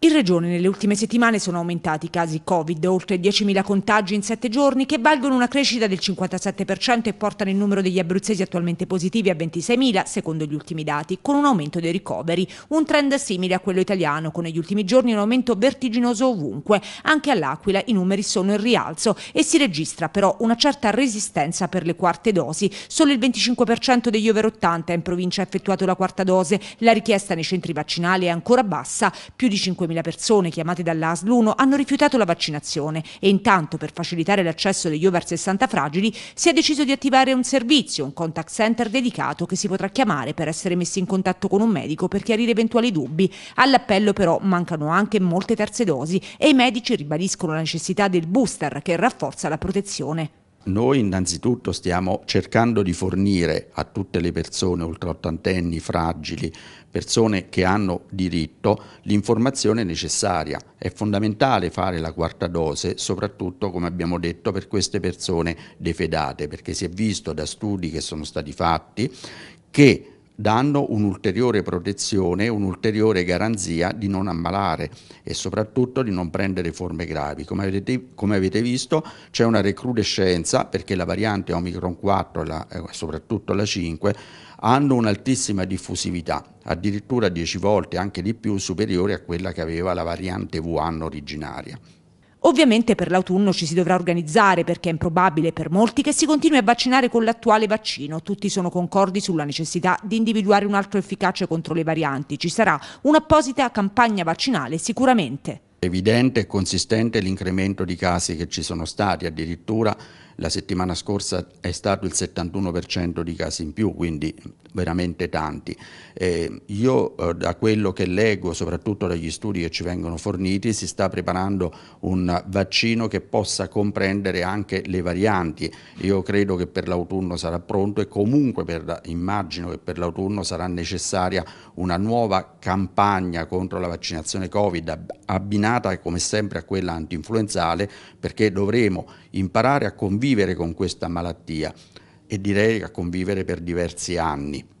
In Regione nelle ultime settimane sono aumentati i casi Covid, oltre 10.000 contagi in 7 giorni che valgono una crescita del 57% e portano il numero degli abruzzesi attualmente positivi a 26.000 secondo gli ultimi dati, con un aumento dei ricoveri, un trend simile a quello italiano, con negli ultimi giorni un aumento vertiginoso ovunque, anche all'Aquila i numeri sono in rialzo e si registra però una certa resistenza per le quarte dosi, solo il 25% degli over 80 in provincia ha effettuato la quarta dose, la richiesta nei centri vaccinali è ancora bassa, più di 5 5.000 persone chiamate dall'ASL 1 hanno rifiutato la vaccinazione e intanto per facilitare l'accesso degli over 60 fragili si è deciso di attivare un servizio, un contact center dedicato che si potrà chiamare per essere messi in contatto con un medico per chiarire eventuali dubbi. All'appello però mancano anche molte terze dosi e i medici ribadiscono la necessità del booster che rafforza la protezione. Noi innanzitutto stiamo cercando di fornire a tutte le persone oltre ultraottantenni, fragili, persone che hanno diritto, l'informazione necessaria. È fondamentale fare la quarta dose, soprattutto come abbiamo detto per queste persone defedate, perché si è visto da studi che sono stati fatti che danno un'ulteriore protezione, un'ulteriore garanzia di non ammalare e soprattutto di non prendere forme gravi. Come avete, come avete visto c'è una recrudescenza perché la variante Omicron 4 e eh, soprattutto la 5 hanno un'altissima diffusività, addirittura 10 volte anche di più superiore a quella che aveva la variante Wuhan originaria. Ovviamente per l'autunno ci si dovrà organizzare perché è improbabile per molti che si continui a vaccinare con l'attuale vaccino. Tutti sono concordi sulla necessità di individuare un altro efficace contro le varianti. Ci sarà un'apposita campagna vaccinale sicuramente. È Evidente e consistente l'incremento di casi che ci sono stati addirittura la settimana scorsa è stato il 71% di casi in più, quindi veramente tanti. Eh, io da quello che leggo, soprattutto dagli studi che ci vengono forniti, si sta preparando un vaccino che possa comprendere anche le varianti. Io credo che per l'autunno sarà pronto e comunque per, immagino che per l'autunno sarà necessaria una nuova campagna contro la vaccinazione Covid abbinata come sempre a quella antinfluenzale perché dovremo imparare a convincere convivere con questa malattia e direi a convivere per diversi anni.